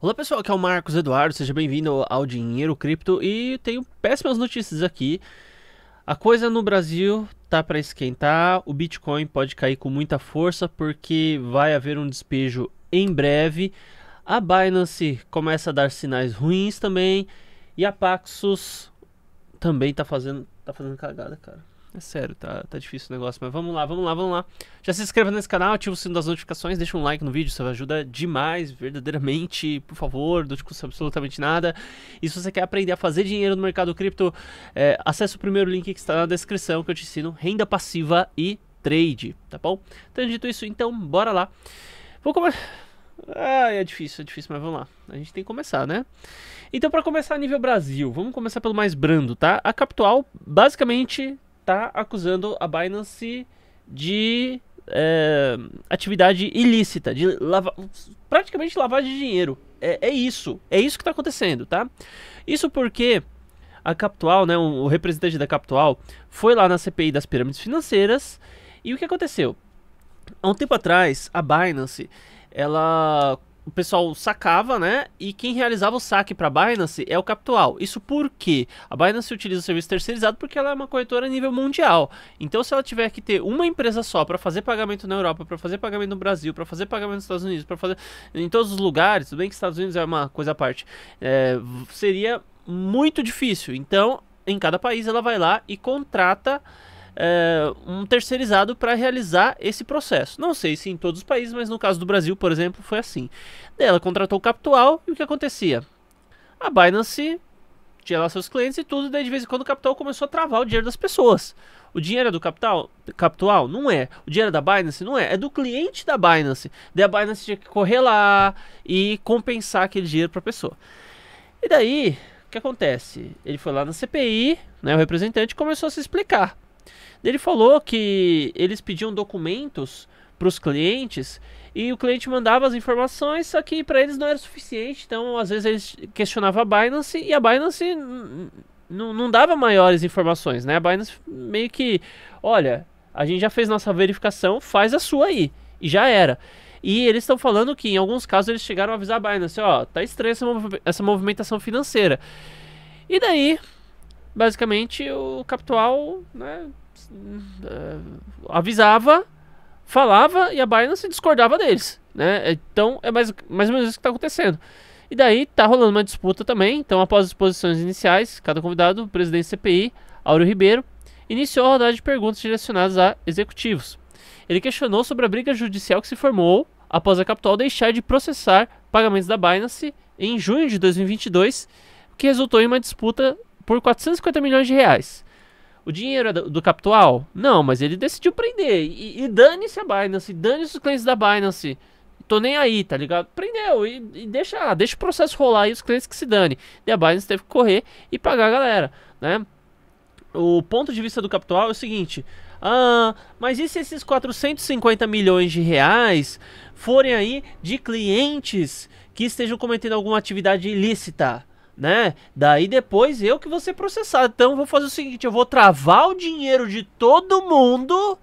Olá pessoal, aqui é o Marcos Eduardo, seja bem-vindo ao Dinheiro Cripto e tenho péssimas notícias aqui. A coisa no Brasil tá para esquentar, o Bitcoin pode cair com muita força porque vai haver um despejo em breve. A Binance começa a dar sinais ruins também e a Paxos também tá fazendo tá fazendo cagada, cara. É sério, tá, tá difícil o negócio, mas vamos lá, vamos lá, vamos lá. Já se inscreva nesse canal, ativa o sino das notificações, deixa um like no vídeo, isso ajuda demais, verdadeiramente, por favor, não te custa absolutamente nada. E se você quer aprender a fazer dinheiro no mercado cripto, é, acesse o primeiro link que está na descrição que eu te ensino renda passiva e trade, tá bom? Então, dito isso, então, bora lá. Vou começar... Ah, é difícil, é difícil, mas vamos lá. A gente tem que começar, né? Então, para começar nível Brasil, vamos começar pelo mais brando, tá? A capital, basicamente, está acusando a Binance de é, atividade ilícita, de lava, praticamente lavagem de dinheiro. É, é isso, é isso que está acontecendo, tá? Isso porque a Capital, né, o, o representante da Capital, foi lá na CPI das pirâmides financeiras e o que aconteceu? Há um tempo atrás, a Binance ela o pessoal sacava, né? E quem realizava o saque para a Binance é o Capital. Isso porque a Binance utiliza o serviço terceirizado porque ela é uma corretora a nível mundial. Então, se ela tiver que ter uma empresa só para fazer pagamento na Europa, para fazer pagamento no Brasil, para fazer pagamento nos Estados Unidos, para fazer em todos os lugares, tudo bem que Estados Unidos é uma coisa à parte, é, seria muito difícil. Então, em cada país ela vai lá e contrata é, um terceirizado para realizar esse processo. Não sei se em todos os países, mas no caso do Brasil, por exemplo, foi assim. Daí ela contratou o Capital e o que acontecia? A Binance tinha lá seus clientes e tudo, daí de vez em quando o Capital começou a travar o dinheiro das pessoas. O dinheiro é do capital, capital? Não é. O dinheiro é da Binance? Não é. É do cliente da Binance. Daí a Binance tinha que correr lá e compensar aquele dinheiro para a pessoa. E daí, o que acontece? Ele foi lá na CPI, né, o representante começou a se explicar. Ele falou que eles pediam documentos para os clientes e o cliente mandava as informações, só que para eles não era suficiente, então às vezes eles questionavam a Binance e a Binance não dava maiores informações, né? A Binance meio que, olha, a gente já fez nossa verificação, faz a sua aí, e já era. E eles estão falando que em alguns casos eles chegaram a avisar a Binance, ó, tá estranha essa, mov essa movimentação financeira. E daí, basicamente o Capitol né, eh, avisava, falava e a Binance discordava deles. Né? Então é mais, mais ou menos isso que está acontecendo. E daí está rolando uma disputa também. Então, após as posições iniciais, cada convidado, o presidente do CPI, Áureo Ribeiro, iniciou a rodada de perguntas direcionadas a executivos. Ele questionou sobre a briga judicial que se formou após a Capitol deixar de processar pagamentos da Binance em junho de 2022, que resultou em uma disputa por 450 milhões de reais. O dinheiro é do, do Capital? Não, mas ele decidiu prender. E, e dane-se a Binance, dane-se os clientes da Binance. Tô nem aí, tá ligado? Prendeu e, e deixa, ah, deixa o processo rolar e os clientes que se dane. E a Binance teve que correr e pagar a galera, né? O ponto de vista do Capital é o seguinte: ah, mas e se esses 450 milhões de reais forem aí de clientes que estejam cometendo alguma atividade ilícita? né? Daí depois eu que vou ser processado. Então vou fazer o seguinte, eu vou travar o dinheiro de todo mundo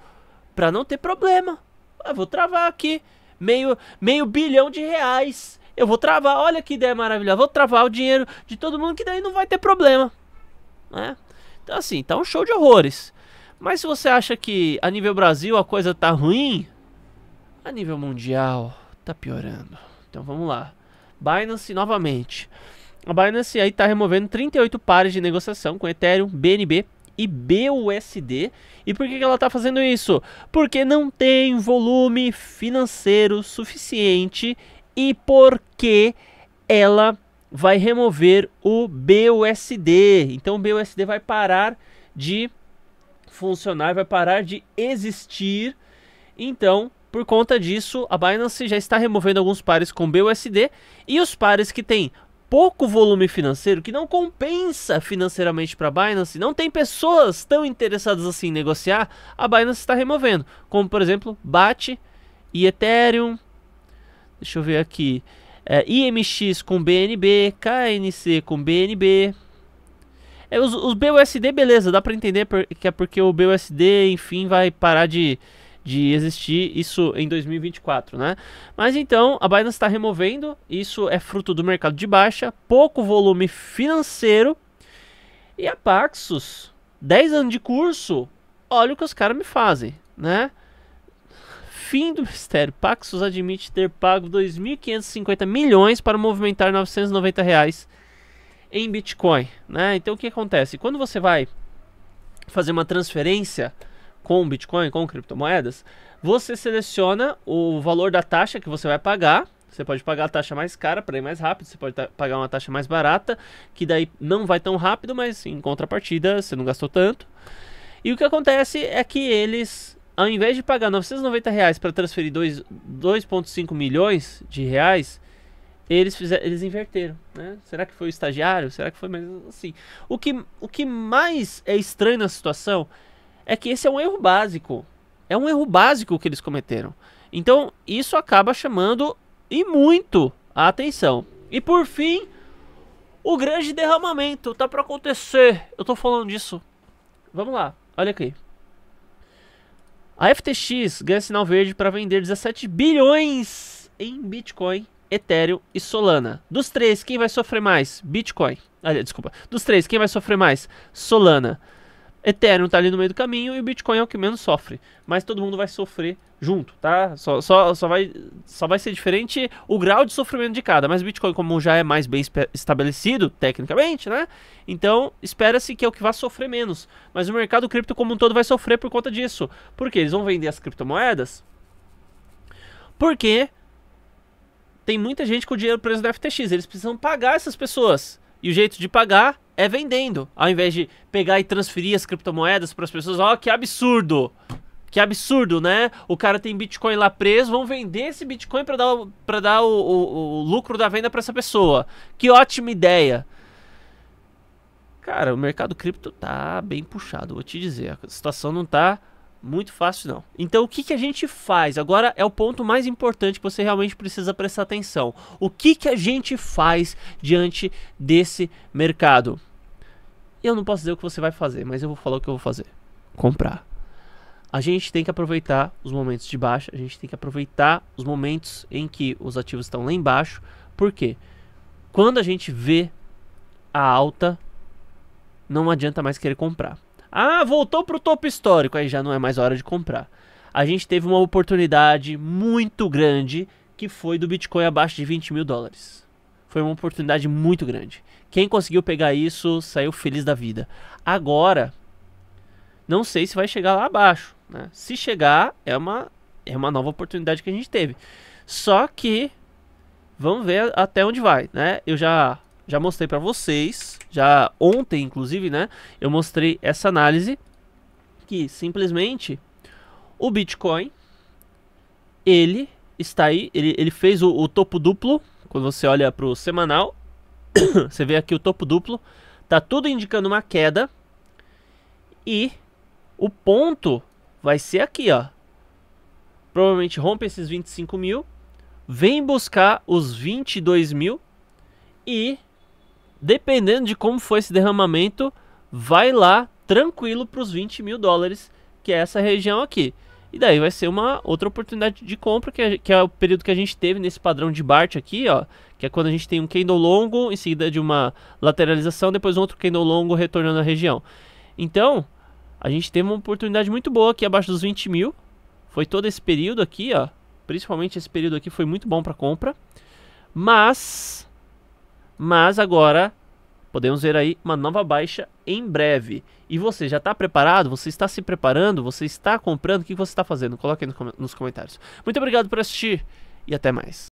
para não ter problema. Eu vou travar aqui meio, meio bilhão de reais. Eu vou travar, olha que ideia maravilhosa. Vou travar o dinheiro de todo mundo que daí não vai ter problema, né? Então assim, tá um show de horrores. Mas se você acha que a nível Brasil a coisa tá ruim, a nível mundial tá piorando. Então vamos lá. Binance novamente. A Binance aí está removendo 38 pares de negociação com Ethereum, BNB e BUSD. E por que, ela está fazendo isso? Porque não tem volume financeiro suficiente e porque ela vai remover o BUSD. Então o BUSD vai parar de funcionar, vai parar de existir. Então, por conta disso, a Binance já está removendo alguns pares com BUSD e os pares que têm pouco volume financeiro que não compensa financeiramente para a Binance, não tem pessoas tão interessadas assim em negociar, a Binance está removendo. Como, por exemplo, BAT e Ethereum. Deixa eu ver aqui. É, IMX com BNB, KNC com BNB. É, os, os BUSD, beleza, dá para entender que é porque o BUSD, enfim, vai parar de de existir isso em 2024, né? Mas então a Binance está removendo, isso é fruto do mercado de baixa, pouco volume financeiro e a Paxos, 10 anos de curso, olha o que os caras me fazem, né? Fim do mistério. Paxos admite ter pago 2.550 milhões para movimentar 990 reais em Bitcoin, né? Então o que acontece? Quando você vai fazer uma transferência com Bitcoin, com criptomoedas, você seleciona o valor da taxa que você vai pagar. Você pode pagar a taxa mais cara para ir mais rápido, você pode pagar uma taxa mais barata, que daí não vai tão rápido, mas em contrapartida você não gastou tanto. E o que acontece é que eles, ao invés de pagar 990 reais para transferir 2,5 milhões de reais, eles fizeram, eles inverteram, né? Será que foi o estagiário? Será que foi mais assim? O que, o que mais é estranho na situação é que esse é um erro básico. É um erro básico que eles cometeram. Então, isso acaba chamando e muito a atenção. E por fim, o grande derramamento tá para acontecer. Eu tô falando disso. Vamos lá. Olha aqui. A FTX ganha sinal verde para vender 17 bilhões em Bitcoin, Ethereum e Solana. Dos três, quem vai sofrer mais? Bitcoin. Olha, desculpa. Dos três, quem vai sofrer mais? Solana. Ethereum está ali no meio do caminho e o Bitcoin é o que menos sofre. Mas todo mundo vai sofrer junto, tá? Só, só, só, vai, só vai ser diferente o grau de sofrimento de cada. Mas Bitcoin, como já é mais bem estabelecido, tecnicamente, né? Então, espera-se que é o que vai sofrer menos. Mas o mercado cripto como um todo vai sofrer por conta disso. Porque eles vão vender as criptomoedas. Porque tem muita gente com o dinheiro preso no FTX. Eles precisam pagar essas pessoas. E o jeito de pagar é vendendo, ao invés de pegar e transferir as criptomoedas para as pessoas. Ó, oh, que absurdo! Que absurdo, né? O cara tem Bitcoin lá preso, vão vender esse Bitcoin para dar, pra dar o, o, o lucro da venda para essa pessoa. Que ótima ideia! Cara, o mercado cripto tá bem puxado, vou te dizer. A situação não tá muito fácil não. Então o que, que a gente faz? Agora é o ponto mais importante que você realmente precisa prestar atenção. O que, que a gente faz diante desse mercado? Eu não posso dizer o que você vai fazer, mas eu vou falar o que eu vou fazer. Comprar. A gente tem que aproveitar os momentos de baixa, a gente tem que aproveitar os momentos em que os ativos estão lá embaixo. Por quê? Quando a gente vê a alta, não adianta mais querer comprar. Ah, voltou pro topo histórico, aí já não é mais hora de comprar. A gente teve uma oportunidade muito grande que foi do Bitcoin abaixo de 20 mil dólares. Foi uma oportunidade muito grande. Quem conseguiu pegar isso saiu feliz da vida. Agora, não sei se vai chegar lá abaixo. Né? Se chegar, é uma, é uma nova oportunidade que a gente teve. Só que vamos ver até onde vai, né? Eu já já mostrei para vocês já ontem, inclusive, né, eu mostrei essa análise que simplesmente o Bitcoin ele está aí, ele, ele fez o, o topo duplo. Quando você olha para o semanal, você vê aqui o topo duplo, tá tudo indicando uma queda e o ponto vai ser aqui, ó. Provavelmente rompe esses 25 mil, vem buscar os 22 mil e dependendo de como foi esse derramamento, vai lá tranquilo para os 20 mil dólares, que é essa região aqui. E daí vai ser uma outra oportunidade de compra, que é, que é o período que a gente teve nesse padrão de Bart aqui, ó. Que é quando a gente tem um candle longo, em seguida de uma lateralização, depois um outro candle longo retornando à região. Então, a gente teve uma oportunidade muito boa aqui abaixo dos 20 mil. Foi todo esse período aqui, ó. Principalmente esse período aqui foi muito bom para compra. Mas mas agora podemos ver aí uma nova baixa em breve. E você já está preparado? Você está se preparando? Você está comprando? O que você está fazendo? Coloque aí nos comentários. Muito obrigado por assistir e até mais.